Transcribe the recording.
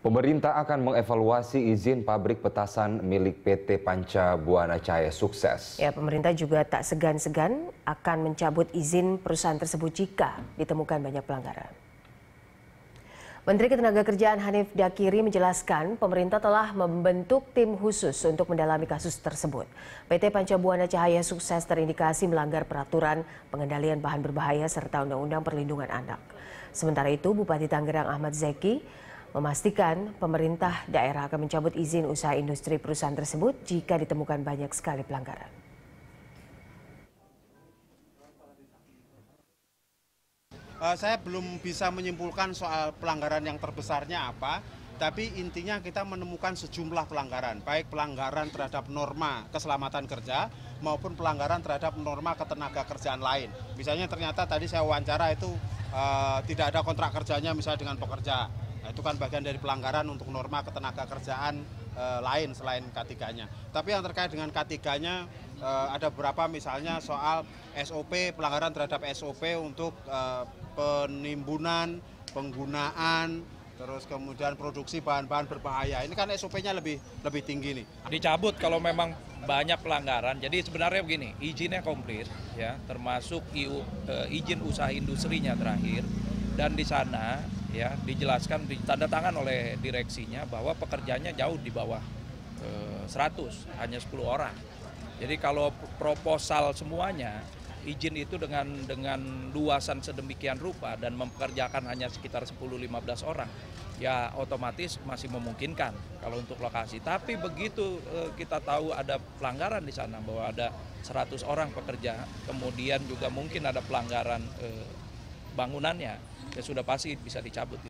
Pemerintah akan mengevaluasi izin pabrik petasan milik PT Panca Buana Cahaya Sukses. Ya, pemerintah juga tak segan-segan akan mencabut izin perusahaan tersebut jika ditemukan banyak pelanggaran. Menteri Ketenagakerjaan Hanif Dakiri menjelaskan pemerintah telah membentuk tim khusus untuk mendalami kasus tersebut. PT Panca Buana Cahaya Sukses terindikasi melanggar peraturan pengendalian bahan berbahaya serta Undang-Undang Perlindungan Anak. Sementara itu, Bupati Tangerang Ahmad Zeki memastikan pemerintah daerah akan mencabut izin usaha industri perusahaan tersebut jika ditemukan banyak sekali pelanggaran. Eh, saya belum bisa menyimpulkan soal pelanggaran yang terbesarnya apa, tapi intinya kita menemukan sejumlah pelanggaran, baik pelanggaran terhadap norma keselamatan kerja maupun pelanggaran terhadap norma ketenaga kerjaan lain. Misalnya ternyata tadi saya wawancara itu uh, tidak ada kontrak kerjanya misalnya dengan pekerja Nah, itu kan bagian dari pelanggaran untuk norma ketenaga kerjaan e, lain selain K3-nya. Tapi yang terkait dengan K3-nya e, eh, ada beberapa misalnya soal SOP, pelanggaran terhadap SOP untuk e, penimbunan, penggunaan, terus kemudian produksi bahan-bahan berbahaya. Ini kan SOP-nya lebih lebih tinggi nih. Dicabut kalau memang banyak pelanggaran. Jadi sebenarnya begini, izinnya komplit ya, termasuk IU, e, izin usaha industrinya terakhir dan di sana ya dijelaskan ditanda tangan oleh direksinya bahwa pekerjanya jauh di bawah e, eh, 100 hanya 10 orang jadi kalau proposal semuanya izin itu dengan dengan luasan sedemikian rupa dan mempekerjakan hanya sekitar 10-15 orang ya otomatis masih memungkinkan kalau untuk lokasi tapi begitu e, kita tahu ada pelanggaran di sana bahwa ada 100 orang pekerja kemudian juga mungkin ada pelanggaran e, bangunannya ya sudah pasti bisa dicabut